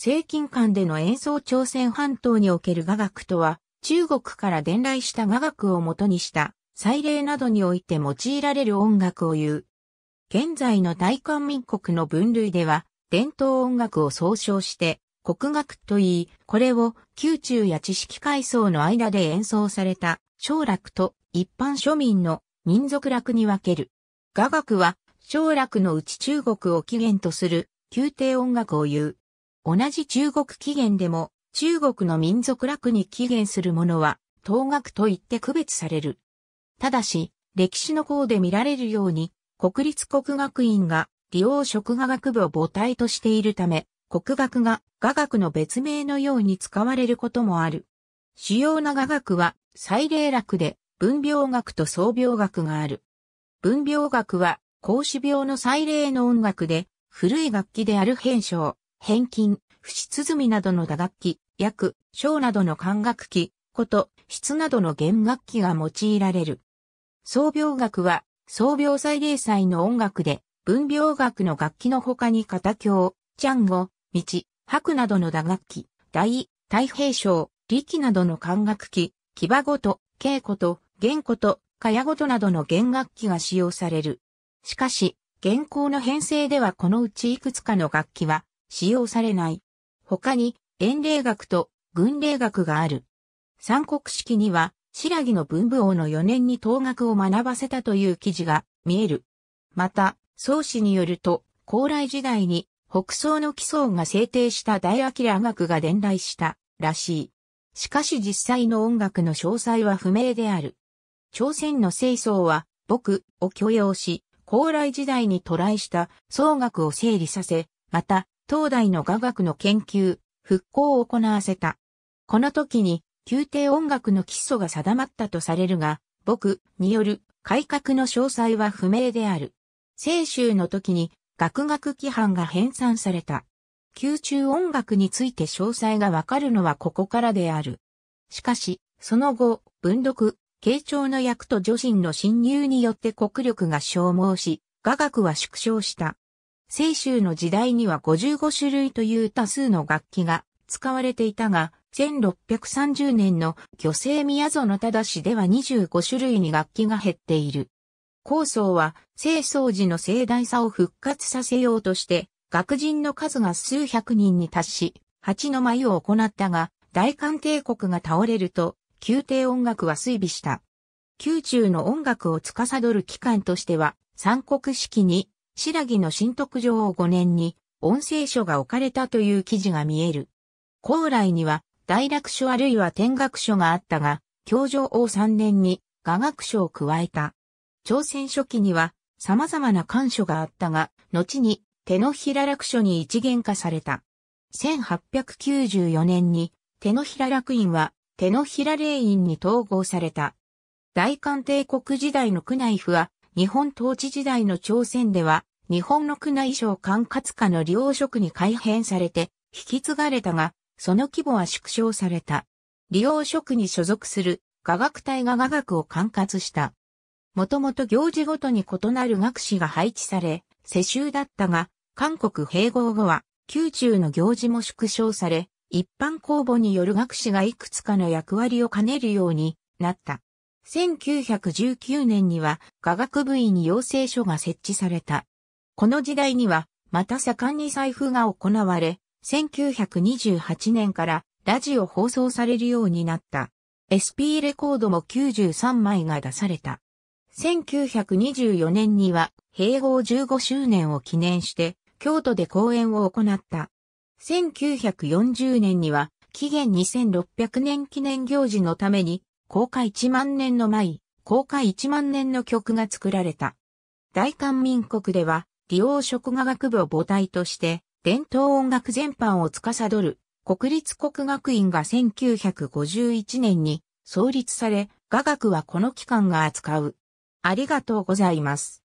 西近間での演奏朝鮮半島における雅楽とは、中国から伝来した雅楽を元にした、祭礼などにおいて用いられる音楽を言う。現在の大韓民国の分類では、伝統音楽を総称して、国楽と言い、これを宮中や知識階層の間で演奏された、小楽と一般庶民の民族楽に分ける。雅楽は、小楽のうち中国を起源とする宮廷音楽を言う。同じ中国起源でも、中国の民族楽に起源するものは、当学と言って区別される。ただし、歴史の項で見られるように、国立国学院が、利用食画学部を母体としているため、国学が雅学の別名のように使われることもある。主要な画学は、祭礼楽で、文病学と創病学がある。文病学は、孔子病の祭礼の音楽で、古い楽器である変章。返金、不死、鼓などの打楽器、薬、章などの管楽器、こと、質などの弦楽器が用いられる。創病学は、創病祭礼祭の音楽で、文病学の楽器の他に片京、チャンゴ、道、白などの打楽器、大、太平章、力などの管楽器、牙ごと、稽古と、弦こと、かやごとなどの弦楽器が使用される。しかし、現行の編成ではこのうちいくつかの楽器は使用されない。他に、遠霊学と軍令学がある。三国式には、白木の文武王の4年に東学を学ばせたという記事が見える。また、宗氏によると、高麗時代に北宋の基礎が制定した大明学が伝来したらしい。しかし実際の音楽の詳細は不明である。朝鮮の清宋は、僕を許容し、高麗時代に渡来した宋楽を整理させ、また、東大の雅楽の研究、復興を行わせた。この時に、宮廷音楽の基礎が定まったとされるが、僕による改革の詳細は不明である。清州の時に、学学規範が編纂された。宮中音楽について詳細がわかるのはここからである。しかし、その後、文読、慶長の役と女神の侵入によって国力が消耗し、雅楽は縮小した。清州の時代には55種類という多数の楽器が使われていたが、1630年の巨星宮園忠氏では25種類に楽器が減っている。高想は清掃時の盛大さを復活させようとして、学人の数が数百人に達し、蜂の舞を行ったが、大韓帝国が倒れると、宮廷音楽は衰微した。宮中の音楽を司る機関としては、三国式に白木の新徳城を5年に音声書が置かれたという記事が見える。高麗には大楽書あるいは天学書があったが、教場王3年に画学書を加えた。朝鮮初期には様々な官書があったが、後に手のひら楽書に一元化された。1894年に手のひら楽院は手のひら霊院に統合された。大韓帝国時代の宮内府は日本統治時代の朝鮮では日本の区内省管轄下の領職に改編されて、引き継がれたが、その規模は縮小された。利用職に所属する科学隊が雅学を管轄した。もともと行事ごとに異なる学士が配置され、世襲だったが、韓国併合後は、宮中の行事も縮小され、一般公募による学士がいくつかの役割を兼ねるようになった。1919年には、科学部員に養成所が設置された。この時代には、また盛んに財布が行われ、1928年からラジオ放送されるようになった。SP レコードも93枚が出された。1924年には、併合15周年を記念して、京都で公演を行った。1940年には、紀元2600年記念行事のために、公開1万年の舞、公開1万年の曲が作られた。大韓民国では、利用食画学部を母体として、伝統音楽全般を司る、国立国学院が1951年に創立され、雅楽はこの機関が扱う。ありがとうございます。